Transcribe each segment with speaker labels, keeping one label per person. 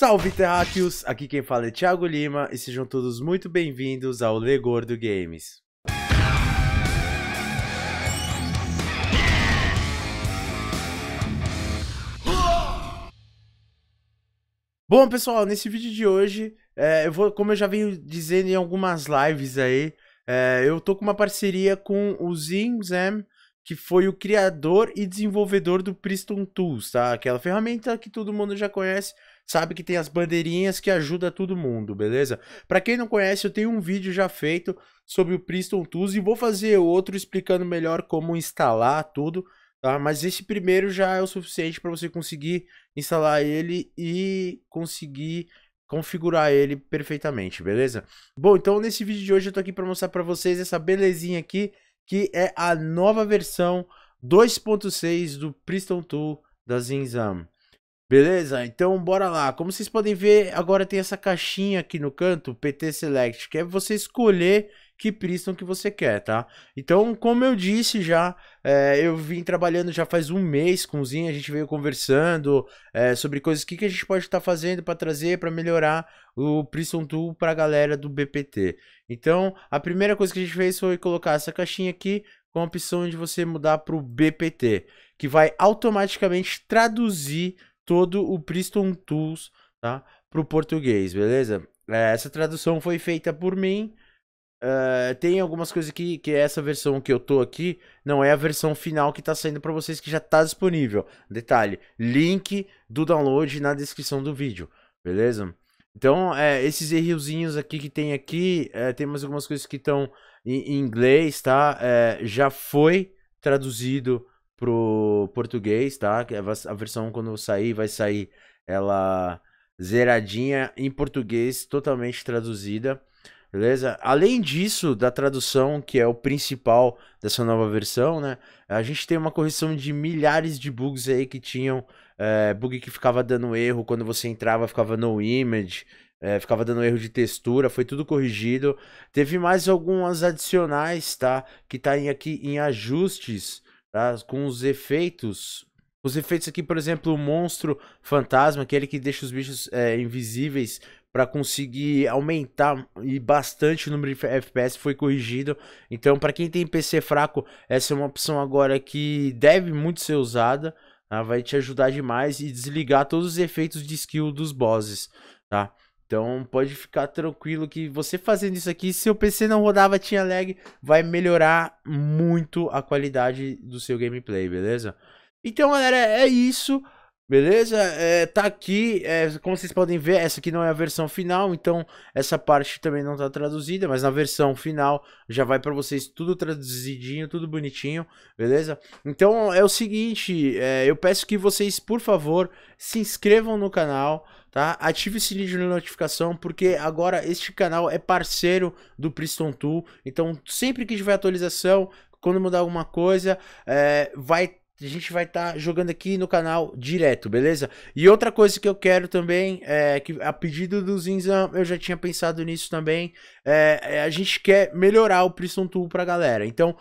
Speaker 1: Salve Terráqueos! Aqui quem fala é Thiago Lima e sejam todos muito bem-vindos ao Legordo Games. Bom, pessoal, nesse vídeo de hoje, é, eu vou, como eu já venho dizendo em algumas lives aí, é, eu tô com uma parceria com o Zinzem, que foi o criador e desenvolvedor do Priston Tools, tá? Aquela ferramenta que todo mundo já conhece, sabe que tem as bandeirinhas que ajuda todo mundo, beleza? Para quem não conhece, eu tenho um vídeo já feito sobre o Priston Tools e vou fazer outro explicando melhor como instalar tudo, tá? Mas esse primeiro já é o suficiente para você conseguir instalar ele e conseguir configurar ele perfeitamente, beleza? Bom, então nesse vídeo de hoje eu tô aqui para mostrar para vocês essa belezinha aqui que é a nova versão 2.6 do Priston Tool da Zinzam. Beleza? Então bora lá. Como vocês podem ver, agora tem essa caixinha aqui no canto, PT Select, que é você escolher que priston que você quer, tá? Então, como eu disse já, é, eu vim trabalhando já faz um mês com o a gente veio conversando é, sobre coisas que, que a gente pode estar tá fazendo para trazer, para melhorar o Priston Tool para a galera do BPT. Então, a primeira coisa que a gente fez foi colocar essa caixinha aqui com a opção de você mudar para o BPT, que vai automaticamente traduzir todo o Priston Tools tá, para o português, beleza? Eh, essa tradução foi feita por mim, Uh, tem algumas coisas que, que essa versão que eu tô aqui não é a versão final que tá saindo para vocês que já tá disponível. Detalhe, link do download na descrição do vídeo, beleza? Então, é, esses errozinhos aqui que tem aqui, é, tem mais algumas coisas que estão em, em, inglês, tá? É, já foi traduzido pro português, tá? É, a versão quando sair, vai sair ela zeradinha em português, totalmente traduzida. Beleza? Além disso, da tradução, que é o principal dessa nova versão, né? A gente tem uma correção de milhares de bugs aí que tinham. É, bug que ficava dando erro quando você entrava, ficava no image. É, ficava dando erro de textura, foi tudo corrigido. Teve mais algumas adicionais, tá? Que tá em, aqui em ajustes, tá? Com os efeitos os efeitos aqui, por exemplo, o monstro fantasma, aquele é que deixa os bichos é, invisíveis para conseguir aumentar e bastante o número de FPS foi corrigido. Então, para quem tem PC fraco, essa é uma opção agora que deve muito ser usada. Tá? Vai te ajudar demais e desligar todos os efeitos de skill dos bosses, tá? Então pode ficar tranquilo que você fazendo isso aqui, se o PC não rodava, tinha lag, vai melhorar muito a qualidade do seu gameplay, beleza? Então, galera, é, é isso. Beleza? É, tá aqui, é, como vocês podem ver, essa aqui não é a versão final, então essa parte também não tá traduzida, mas na versão final já vai para vocês tudo traduzidinho, tudo bonitinho, beleza? Então é o seguinte, é, eu peço que vocês, por favor, se inscrevam no canal, tá? Ative o sininho de notificação, porque agora este canal é parceiro do Priston Tool, então sempre que tiver atualização, quando mudar alguma coisa, é, vai a gente vai estar tá jogando aqui no canal direto, beleza? E outra coisa que eu quero também, é que a pedido do Zinzan, eu já tinha pensado nisso também, é, é, a gente quer melhorar o Priston Tool pra galera. Então,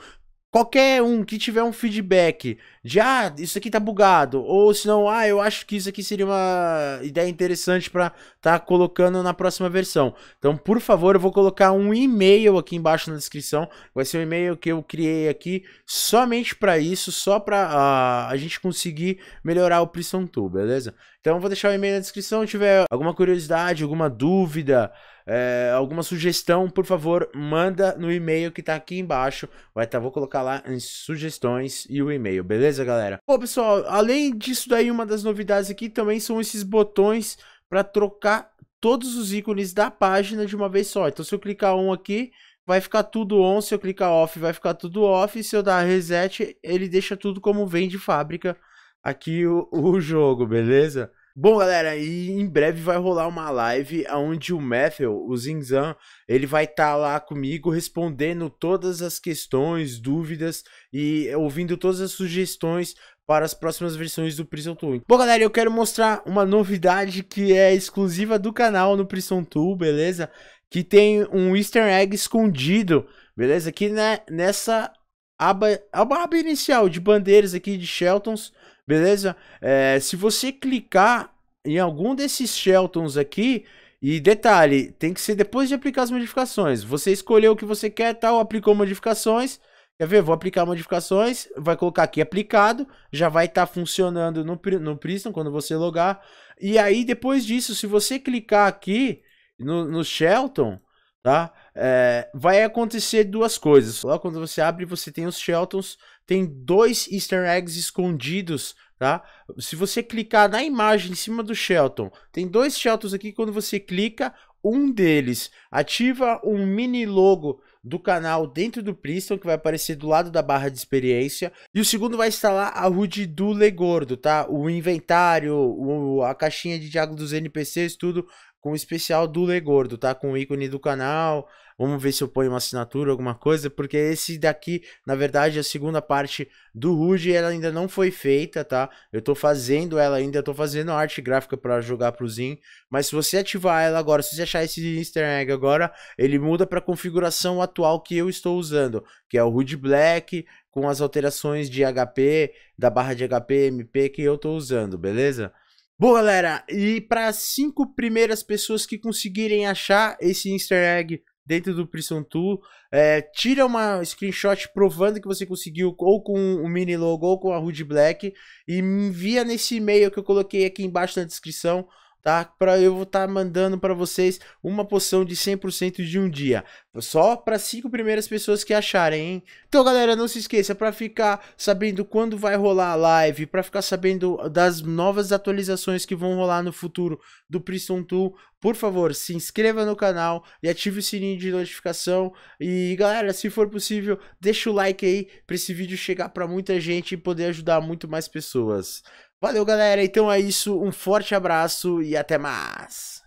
Speaker 1: qualquer um que tiver um feedback de ah, isso aqui tá bugado, ou se não, ah, eu acho que isso aqui seria uma ideia interessante para tá colocando na próxima versão. Então, por favor, eu vou colocar um e-mail aqui embaixo na descrição. Vai ser um e-mail que eu criei aqui somente para isso, só para uh, ah, a gente conseguir melhorar o Priston Tool, beleza? Então vou deixar o e-mail na descrição. Se tiver alguma curiosidade, alguma dúvida, é, alguma sugestão, por favor, manda no e-mail que tá aqui embaixo. Vai tá, vou colocar lá em sugestões e o e-mail, beleza, galera? Bom, pessoal, além disso daí, uma das novidades aqui também são esses botões para trocar todos os ícones da página de uma vez só. Então se eu clicar um aqui, vai ficar tudo on, se eu clicar off, vai ficar tudo off, se eu dar reset, ele deixa tudo como vem de fábrica aqui o, o jogo, beleza? Bom, galera, e em breve vai rolar uma live onde o Matthew, o Zinzan, ele vai estar tá lá comigo respondendo todas as questões, dúvidas e ouvindo todas as sugestões para as próximas versões do Prison Tool. Bom, galera, eu quero mostrar uma novidade que é exclusiva do canal no Prison Tool, beleza? Que tem um easter egg escondido, beleza? Aqui né, nessa aba, aba, aba inicial de bandeiras aqui de Sheltons, beleza? É, se você clicar em algum desses Sheltons aqui, e detalhe, tem que ser depois de aplicar as modificações. Você escolheu o que você quer, tal, aplicou modificações. Quer ver? Vou aplicar modificações, vai colocar aqui aplicado, já vai estar tá funcionando no, no Priston quando você logar. E aí, depois disso, se você clicar aqui no, no Shelton, tá? é, vai acontecer duas coisas. Lá quando você abre, você tem os Sheltons, tem dois easter eggs escondidos, tá? Se você clicar na imagem em cima do Shelton, tem dois Sheltons aqui, quando você clica, um deles ativa um mini logo do canal dentro do Priston, que vai aparecer do lado da barra de experiência. E o segundo vai instalar a HUD do Legordo, tá? O inventário, o, a caixinha de diálogo dos NPCs, tudo com o especial do Legordo, tá? Com o ícone do canal, Vamos ver se eu ponho uma assinatura, alguma coisa, porque esse daqui, na verdade, a segunda parte do Rude, ela ainda não foi feita, tá? Eu tô fazendo ela ainda, eu tô fazendo arte gráfica para jogar pro Zin, mas se você ativar ela agora, se você achar esse easter egg agora, ele muda pra configuração atual que eu estou usando, que é o Rude Black, com as alterações de HP, da barra de HP, MP que eu tô usando, beleza? Bom, galera, e para cinco primeiras pessoas que conseguirem achar esse easter egg dentro do Prison Tool. É, tira uma screenshot provando que você conseguiu ou com o mini logo ou com a Hood Black e envia nesse e-mail que eu coloquei aqui embaixo na descrição tá? Para eu estar tá mandando para vocês uma poção de 100% de um dia, só para cinco primeiras pessoas que acharem, hein? Então, galera, não se esqueça para ficar sabendo quando vai rolar a live, para ficar sabendo das novas atualizações que vão rolar no futuro do Priston Tool, por favor, se inscreva no canal e ative o sininho de notificação. E galera, se for possível, deixa o like aí para esse vídeo chegar para muita gente e poder ajudar muito mais pessoas. Valeu, galera. Então é isso. Um forte abraço e até mais.